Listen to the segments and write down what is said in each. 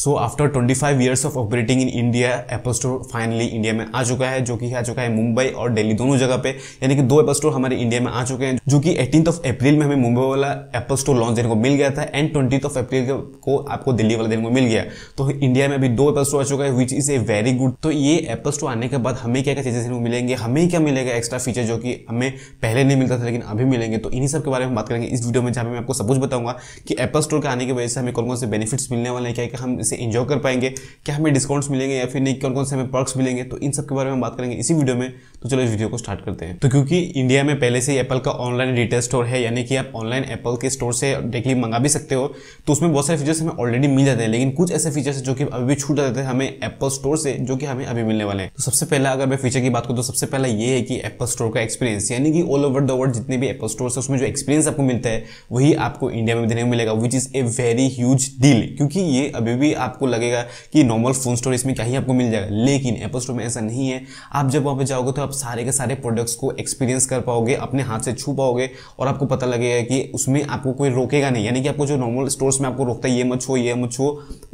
so after 25 years of operating in India Apple store finally India में आ चुका है जो कि आ चुका है मुंबई और दिल्ली दोनों जगह पे यानी कि दो एप्पल स्टोर हमारे इंडिया में आ चुके हैं जो कि एटीन ऑफ अप्रैल में हमें मुंबई वाला एप्पल स्टोर लॉन्च देने को मिल गया था एंड ट्वेंटी ऑफ अप्रैल को आपको दिल्ली वाला देने को मिल गया तो इंडिया में अभी दो एप्पल स्टोर आ चुका है which is a very good तो ये एप्पल स्टोर आने के बाद हमें क्या क्या चीज़ें मिलेंगे हमें क्या मिलेगा एक्स्ट्रा फीचर जो कि हमें पहले नहीं मिलता था लेकिन अभी मिलेंगे तो इन्हीं सब के बारे में बात करेंगे इस वीडियो में जहाँ मैं आपको सब कुछ बताऊंगा कि एप्पल स्टोर के आने की वजह से हमें कौन कौन से बेनिफिट्स मिलने वाले हैं क्या हम इसे इन्जॉय कर पाएंगे क्या हमें डिस्काउंट्स मिलेंगे या फिर नहीं कौन कौन से हमें पर्क्स मिलेंगे तो इन सब के बारे में हम बात करेंगे इसी वीडियो में तो चलो इस वीडियो को स्टार्ट करते हैं तो क्योंकि इंडिया में पहले से ही एप्पल का ऑनलाइन रिटेल स्टोर है यानी कि आप ऑनलाइन एप्पल के स्टोर से डायरेक्टली मंगा भी सकते हो तो उसमें बहुत सारे फीचर्स हमें ऑलरेडी मिल जाते हैं लेकिन कुछ ऐसे फीचर्स जो कि अभी भी छूट जाते हैं हमें एप्पल स्टोर से जो कि हमें अभी मिलने वाले हैं तो सबसे पहला अगर मैं फीचर की बात करूँ तो सबसे पहला ये है कि एप्पल स्टोर का एक्सपीरियंस यानी कि ऑल ओवर द वर्ल्ड जितने भी एप्पल स्टोर है उसमें जो एक्सपीरियंस आपको मिलता है वही आपको इंडिया में देखने को मिलेगा which is a very huge deal क्योंकि ये अभी भी आपको लगेगा कि नॉर्मल फ़ोन स्टोर इसमें क्या ही आपको मिल जाएगा लेकिन एप्पल स्टोर में ऐसा नहीं है आप जब वहाँ पर जाओगे तो आप सारे के सारे प्रोडक्ट्स को एक्सपीरियंस कर पाओगे अपने हाथ से छू पाओगे और आपको पता लगेगा कि उसमें आपको कोई रोकेगा नहीं यानी कि आपको जो नॉर्मल स्टोर्स में आपको रोकता है ये मत छो ये मत छो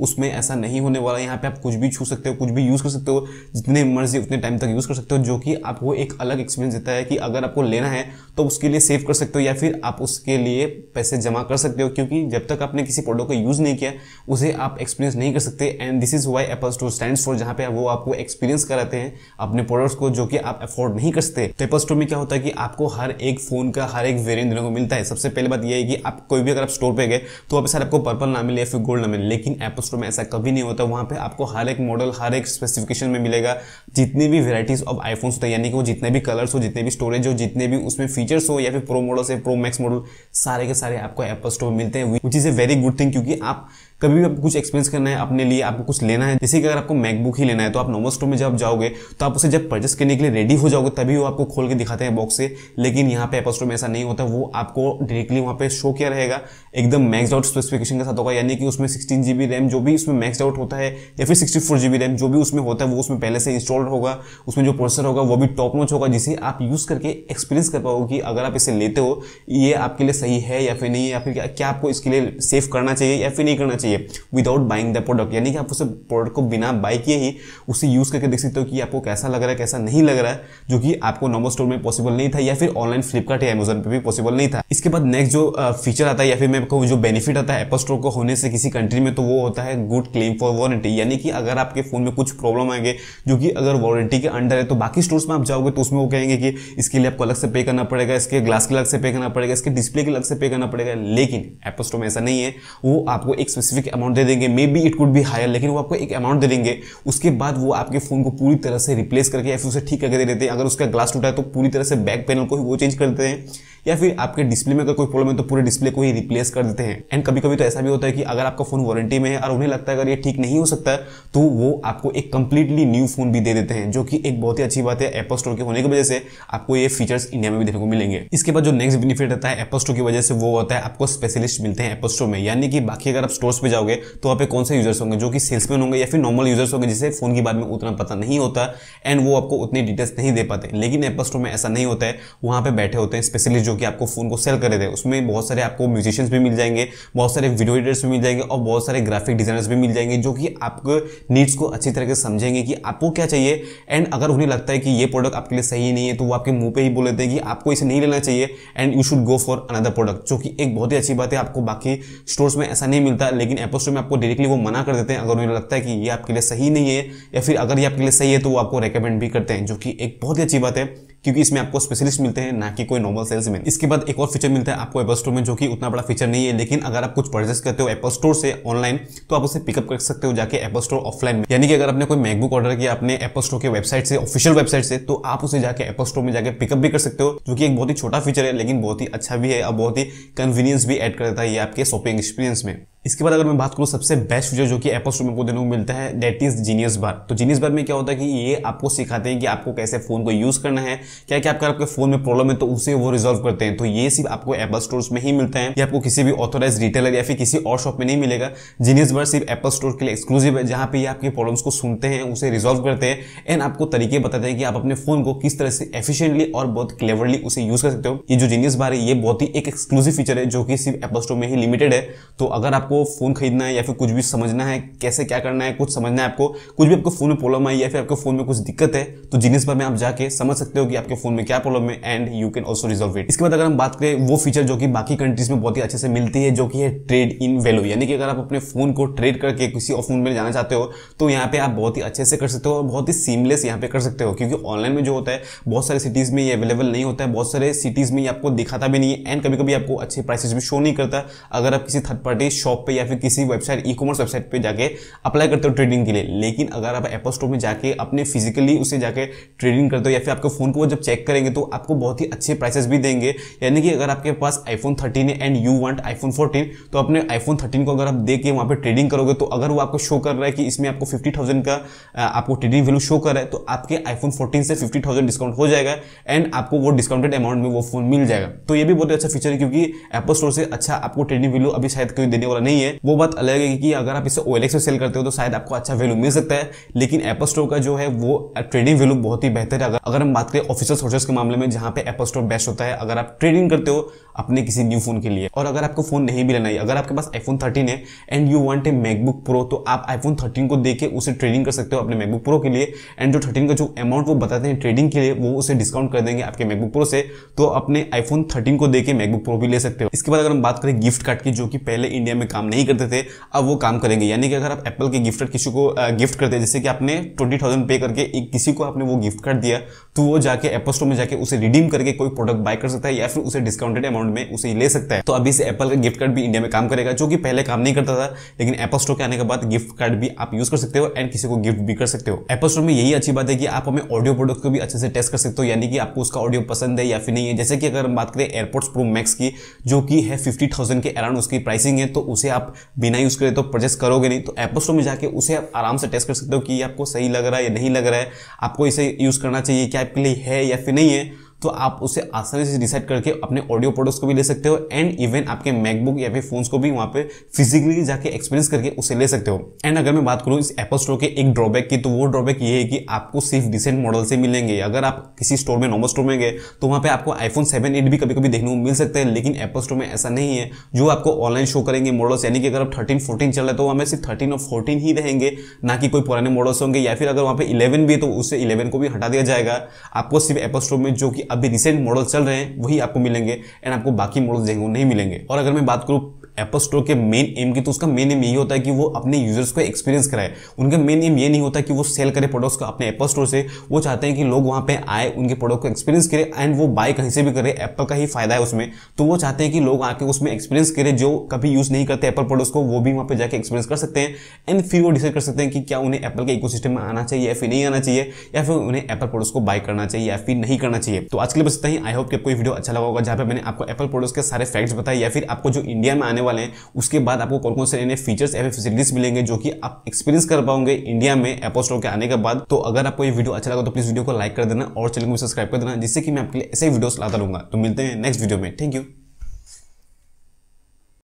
उसमें ऐसा नहीं होने वाला यहाँ पे आप कुछ भी छू सकते हो कुछ भी यूज़ कर सकते हो जितने मर्जी उतने टाइम तक यूज़ कर सकते हो जो कि आपको एक अलग एक्सपीरियंस देता है कि अगर आपको लेना है तो उसके लिए सेव कर सकते हो या फिर आप उसके लिए पैसे जमा कर सकते हो क्योंकि जब तक आपने किसी प्रोडक्ट का यूज़ नहीं किया उसे आप एक्सपीरियंस परचेज नहीं कर सकते and this is why Apple store stand for जहाँ पे वो आपको एक्सपीरियंस कराते हैं अपने प्रोडक्ट्स को जो कि आप अफोर्ड नहीं कर सकते तो एपल स्टोर में क्या होता है कि आपको हर एक फोन का हर एक वेरियंट देने को मिलता है सबसे पहले बात यह है कि आप कोई भी अगर आप स्टोर पर गए तो आप सर आपको पर्पल ना मिले या फिर गोल्ड ना मिले लेकिन एपल स्टोर में ऐसा कभी नहीं होता वहाँ पर आपको हर एक मॉडल हर एक स्पेसिफिकेशन में मिलेगा जितनी भी वेराइटीज ऑफ आईफोन्स होता है यानी कि वो जितने भी कलर्स हो जितने भी स्टोरेज हो जितने भी उसमें फीचर्स हो या फिर प्रो मॉडल्स है प्रो मैक्स मॉडल सारे के सारे आपको एप्पल स्टोर मिलते हैं which is a very good thing क्योंकि आप कभी भी आपको कुछ एक्सपेंस करना है अपने लिए आपको कुछ लेना है जैसे कि अगर आपको मैकबुक ही लेना है तो आप नोमो स्टोर में जब जाओगे तो आप उसे जब परचेस करने के लिए रेडी हो जाओगे तभी वो आपको खोल के दिखाते हैं बॉक्स से लेकिन यहाँ पे एपल स्टोर में ऐसा नहीं होता वो आपको डायरेक्टली वहाँ पे शो किया रहेगा एकदम मैक्स आउट स्पेसिफिकेशन के साथ होगा यानी कि उसमें सिक्सटीन जी रैम जो भी उसमें मैक्स आउट होता है या फिर सिक्सटी फोर जी रैम जो भी उसमें होता है वो उसमें पहले से इंस्टॉल्ड होगा उसमें जो प्रोसेसर होगा वो भी टॉप नोच होगा जिसे आप यूज़ करके एक्सपीरियंस कर पाओगे कि अगर आप इसे लेते हो ये आपके लिए सही है या फिर नहीं या फिर क्या आपको इसके लिए सेव करना चाहिए या फिर नहीं करना चाहिए लिए विदाउट बाइंग द प्रोडक्ट यानी कि आप उसे प्रोडक्ट को बिना बाय किए ही उसे यूज़ करके देख सकते हो कि आपको कैसा लग रहा है कैसा नहीं लग रहा है जो कि आपको नॉर्मल स्टोर में पॉसिबल नहीं था या फिर ऑनलाइन फ्लिपकार्ट या अमेजन पर भी पॉसिबल नहीं था इसके बाद नेक्स्ट जो फीचर आता है या फिर मैं आपको जो बेनिफिट आता है एप्पल स्टोर को होने से किसी कंट्री में तो वो होता है गुड क्लेम फॉर वारंटी यानी कि अगर आपके फ़ोन में कुछ प्रॉब्लम आएंगे जो कि अगर वारंटी के अंडर है तो बाकी स्टोर्स में आप जाओगे तो उसमें वो कहेंगे कि इसके लिए आपको अलग से पे करना पड़ेगा इसके ग्लास के अलग से पे करना पड़ेगा इसके डिस्प्ले के अलग से पे करना पड़ेगा लेकिन एप्पल स्टोर में ऐसा नहीं है वो आपको एक स्पेसिफिक स्पेसिफिक अमाउंट दे देंगे मे बी इट कुड भी हायर लेकिन वो आपको एक अमाउंट दे देंगे उसके बाद वो आपके फ़ोन को पूरी तरह से रिप्लेस करके या फिर उसे ठीक करके दे देते हैं अगर उसका ग्लास टूटा है तो पूरी तरह से बैक पैनल को ही वो चेंज कर देते हैं या फिर आपके डिस्प्ले में अगर कोई प्रॉब्लम है तो पूरे डिस्प्ले को ही रिप्लेस कर देते हैं एंड कभी कभी तो ऐसा भी होता है कि अगर आपका फोन वारंटी में है और उन्हें लगता है अगर ये ठीक नहीं हो सकता तो वो आपको एक कंप्लीटली न्यू फोन भी दे देते हैं जो कि एक बहुत ही अच्छी बात है एप्पल स्टोर के होने की वजह से आपको ये फीचर्स इंडिया में भी देखने को मिलेंगे इसके बाद जो नेक्स्ट बेनिफिट रहता है एप्पल स्टोर की वजह से वो होता है आपको स्पेशलिस्ट मिलते हैं एप्पल स्टोर में यानी कि बाकी अगर आप स्टोर्स पर जाओगे तो वहाँ पे कौन से यूजर्स होंगे जो कि सेल्समैन होंगे या फिर नॉर्मल यूजर्स होंगे जिसे फोन के बारे में उतना पता नहीं होता एंड वो आपको उतनी डिटेल्स नहीं दे पाते लेकिन एप्पल स्टोर में ऐसा नहीं होता है वहाँ पर बैठे होते हैं स्पेशलिस्ट जो कि आपको फ़ोन को सेल कर रहे थे उसमें बहुत सारे आपको म्यूजिशियंस भी मिल जाएंगे बहुत सारे वीडियो एडिटर्स भी मिल जाएंगे और बहुत सारे ग्राफिक डिज़ाइनर्स भी मिल जाएंगे जो कि आपके नीड्स को अच्छी तरह से समझेंगे कि आपको क्या चाहिए एंड अगर उन्हें लगता है कि ये प्रोडक्ट आपके लिए सही नहीं है तो वो आपके मुंह पे ही बोल देते हैं कि आपको इसे नहीं लेना चाहिए and you should go for another product जो कि एक बहुत ही अच्छी बात है आपको बाकी स्टोर्स में ऐसा नहीं मिलता लेकिन एप्पल स्टोर में आपको डायरेक्टली वो मना कर देते हैं अगर उन्हें लगता है कि ये आपके लिए सही नहीं है या फिर अगर ये आपके लिए सही है तो वो आपको रिकमेंड भी करते हैं जो कि एक बहुत ही अच्छी बात है क्योंकि इसमें आपको स्पेशलिस्ट मिलते हैं ना कि कोई नॉर्मल सेल्समैन इसके बाद एक और फीचर मिलता है आपको एप्पल स्टोर में जो कि उतना बड़ा फीचर नहीं है लेकिन अगर आप कुछ परचेस करते हो एप्पल स्टोर से ऑनलाइन तो आप उसे पिकअप कर सकते हो जाके एप्पल स्टोर ऑफलाइन में यानी कि अगर आपने कोई मैकबुक ऑर्डर किया अपने एप्पल स्टोर के वेबसाइट से ऑफिशियल वेबसाइट से तो आप उसे जाकर एप्पल स्टोर में जाकर पिकअप भी कर सकते हो जो कि एक बहुत ही छोटा फीचर है लेकिन बहुत ही अच्छा भी है और बहुत ही कन्वीनियंस भी एड करता है ये आपके शॉपिंग एक्सपीरियंस में इसके बाद अगर मैं बात करूँ सबसे बेस्ट फीचर जो कि एप्पल स्टोर में आपको देखने को मिलता है डेट इज जीनियस बार तो जीनियस बार में क्या होता है कि ये आपको सिखाते हैं कि आपको कैसे फोन को यूज करना है क्या क्या आपका आपके फोन में प्रॉब्लम है तो उसे वो रिजोल्व करते हैं तो ये सिर्फ आपको एप्पल स्टोर में ही मिलता है या आपको किसी भी ऑथोराइज रिटेलर या फिर किसी और शॉप में नहीं मिलेगा जीनियस बार सिर्फ एप्पल स्टोर के लिए एक्सक्लूसिव है जहाँ पर ये आपकी प्रॉब्लम्स को सुनते हैं उसे रिजोल्व करते हैं एंड आपको तरीके बताते हैं कि आप अपने फोन को किस तरह से एफिशियंटली और बहुत क्लेवरली उसे यूज कर सकते हो ये जो जीनियस बार है ये बहुत ही एक एक्सक्लूसिव फीचर है जो कि सिर्फ एप्पल स्टोर में ही लिमिटेड है तो अगर आप आपको फ़ोन खरीदना है या फिर कुछ भी समझना है कैसे क्या करना है कुछ समझना है आपको कुछ भी आपको फ़ोन में प्रॉब्लम है या फिर आपके फ़ोन में कुछ दिक्कत है तो जीनिस पर में आप जाके समझ सकते हो कि आपके फ़ोन में क्या प्रॉब्लम है and you can also resolve it इसके बाद अगर हम बात करें वो फीचर जो कि बाकी कंट्रीज में बहुत ही अच्छे से मिलती है जो कि है ट्रेड इन वैल्यू यानी कि अगर आप अपने फ़ोन को ट्रेड करके किसी और फोन में जाना चाहते हो तो यहाँ पे आप बहुत ही अच्छे से कर सकते हो और बहुत ही सीमलेस यहाँ पे कर सकते हो क्योंकि ऑनलाइन में जो होता है बहुत सारे सिटीज़ में ये अवेलेबल नहीं होता है बहुत सारे सिटीज़ में ये आपको दिखाता भी नहीं है एंड कभी कभी आपको अच्छे प्राइसेस भी शो नहीं करता अगर आप किसी थर्ड पार्टी शॉप पे या फिर किसी वेबसाइट ई कॉमर्स वेबसाइट पे जाके अप्लाई करते हो ट्रेडिंग के लिए लेकिन अगर आप एप्पल स्टोर में जाके अपने फिजिकली उसे जाके ट्रेडिंग करते हो या फिर आपके फ़ोन को वो जब चेक करेंगे तो आपको बहुत ही अच्छे प्राइसेस भी देंगे यानी कि अगर आपके पास आईफोन थर्टीन है and you want iPhone fourteen तो अपने आईफोन थर्टीन को अगर आप देख के वहाँ पर ट्रेडिंग करोगे तो अगर वो आपको शो कर रहा है कि इसमें आपको फिफ्टी थाउजेंड का आपको ट्रेडिंग वैल्यू शो कर रहा है तो आपके आईफोन फोर्टीन से फिफ्टी थाउजेंड डिस्काउंट हो जाएगा एंड आपको वो डिस्काउंटेड अमाउंट में वो फोन मिल जाएगा तो ये भी बहुत अच्छा फीचर है क्योंकि एप्पल स्टोर से अच्छा आपको ट्रेडिंग वैल्यू अभी शायद कोई देने वाला नहीं नहीं है वो बात अलग है कि अगर आप इसे ओ में सेल करते हो तो शायद आपको अच्छा वैल्यू मिल सकता है लेकिन एप्पल स्टोर का जो है वो ट्रेडिंग वैल्यू बहुत ही बेहतर है अगर अगर हम बात करें ऑफिशियल सोर्सेस के मामले में जहां पे एप्पल स्टोर बेस्ट होता है अगर आप ट्रेडिंग करते हो अपने किसी न्यू फोन के लिए और अगर आपको फोन नहीं भी लेना है अगर आपके पास आईफोन थर्टीन है and you want a MacBook pro तो आप आईफोन थर्टीन को देके उसे ट्रेडिंग कर सकते हो अपने मैकबुक प्रो के लिए एंड जो थर्टीन का जो अमाउंट वो बताते हैं ट्रेडिंग के लिए वो उसे डिस्काउंट कर देंगे आपके मैकबुक प्रो से तो अपने आईफोन थर्टीन को देके मैकबुक प्रो भी ले सकते हो इसके बाद अगर हम बात करें गिफ्ट कार्ड की जो कि पहले इंडिया में काम काम नहीं करते थे अब वो काम करेंगे यानी कि अगर आप एप्पल के गिफ्ट किसी को गिफ्ट करते हैं जैसे कि आपने ट्वेंटी थाउजेंड पे करके एक किसी को आपने वो गिफ्ट कर दिया तो वो जाके एप्पल स्टोर में जाके उसे रिडीम करके कोई प्रोडक्ट बाय कर सकता है या फिर उसे डिस्काउंटेड अमाउंट में उसे ले सकता है तो अभी से एप्पल का गिफ्ट कार्ड भी इंडिया में काम करेगा जो कि पहले काम नहीं करता था लेकिन एप्पल स्टोर के आने के बाद गिफ्ट कार्ड भी आप यूज कर सकते हो एंड किसी को गिफ्ट भी कर सकते हो एप्पल स्टोर में यही अच्छी बात है कि आप हमें ऑडियो प्रोडक्ट को भी अच्छे से टेस्ट कर सकते हो यानी कि आपको उसका ऑडियो पसंद है या फिर नहीं है जैसे कि अगर हम बात करें एयरपोर्ट्स प्रो मैक्स की जो कि है फिफ्टी थाउजेंड के अराउंड उसकी प्राइसिंग है तो उसे आप बिना यूज़ करे तो परचेस करोगे नहीं तो एपोस्टो स्टोर में जाके उसे आप आराम से टेस्ट कर सकते हो कि आपको सही लग रहा है या नहीं लग रहा है आपको इसे यूज़ करना चाहिए क्या आपके लिए है या फिर नहीं है तो आप उसे आसानी से डिसाइड करके अपने ऑडियो प्रोडक्ट्स को भी ले सकते हो एंड इवन आपके मैकबुक या फिर फोन्स को भी वहाँ पे फिजिकली जाके एक्सपीरियंस करके उसे ले सकते हो एंड अगर मैं बात करूँ इस एप्पल स्टोर के एक ड्रॉबैक की तो वो ड्रॉबैक ये है कि आपको सिर्फ डिसेंट मॉडल से मिलेंगे अगर आप किसी स्टोर में नॉर्मल स्टोर में गए तो वहाँ पर आपको आईफोन सेवन एट भी कभी कभी देखने को मिल सकते हैं लेकिन एप्पल स्टोर में ऐसा नहीं है जो आपको ऑनलाइन शो करेंगे मॉडल्स यानी कि अगर आप थर्टीन फोर्टीन चल रहे तो वहाँ पर सिर्फ थर्टीन और फोर्टीन ही रहेंगे ना कि कोई पुराने मॉडल्स होंगे या फिर अगर वहाँ पर इलेवन भी है तो उससे इलेवन को भी हटा दिया जाएगा आपको सिर्फ एप्पल स्टोर में जो कि अभी रिसेंट मॉडल चल रहे हैं वही आपको मिलेंगे एंड आपको बाकी मॉडल्स देखने को नहीं मिलेंगे और अगर मैं बात करूँ एप्पल स्टोर के मेन एम की तो उसका मेन एम यही होता है कि वो अपने यूजर्स को एक्सपीरियंस कराए उनका मेन एम ये नहीं होता कि वो सेल करे प्रोडक्ट्स को अपने एप्पल स्टोर से वो चाहते हैं कि लोग वहाँ पे आए उनके प्रोडक्ट को एक्सपीरियंस करें एंड वो बाय कहीं से भी करे एप्पल का ही फायदा है उसमें तो वो चाहते हैं कि लोग आके उसमें एक्सपीरियंस करें जो कभी यूज़ नहीं करते एप्पल प्रोडक्ट्स को वो भी वहाँ पर जाकर एक्सपीरियंस कर सकते हैं एंड फिर वो डिसाइड कर सकते हैं कि क्या उन्हें एप्पल के इको में आना चाहिए या फिर नहीं आना चाहिए या फिर उन्हें एप्पल प्रोडक्ट्स को बाय करना चाहिए या फिर नहीं करना चाहिए तो आज के लिए बस इतना ही आई होप कि आपको वीडियो अच्छा लगा होगा जहाँ पर मैंने आपको एप्पल प्रोडक्ट्स के सारे फैक्ट्स बताए या फिर आपको जो इंडिया में आने आने वाले हैं उसके बाद आपको कौन कौन से नए फीचर्स या फैसिलिटीज मिलेंगे जो कि आप एक्सपीरियंस कर पाओगे इंडिया में एपोस्टो के आने के बाद तो अगर आपको ये वीडियो अच्छा लगा तो प्लीज वीडियो को लाइक कर देना और चैनल को सब्सक्राइब कर देना जिससे कि मैं आपके लिए ऐसे वीडियोस लाता रहूंगा तो मिलते हैं नेक्स्ट वीडियो में थैंक यू